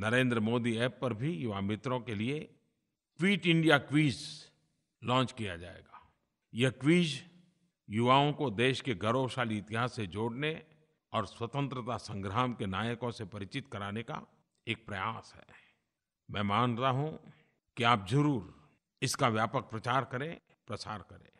Narendra Modi app पर भी युवा मित्रों के लिए क्विट इंडिया क्विज लॉन्च किया जाएगा यह क्विज युवाओं को देश के गौरवशाली इतिहास से जोड़ने और स्वतंत्रता संग्राम के नायकों से परिचित कराने का एक प्रयास है मैं मान रहा हूं कि आप जरूर इसका व्यापक प्रचार करें प्रसार करें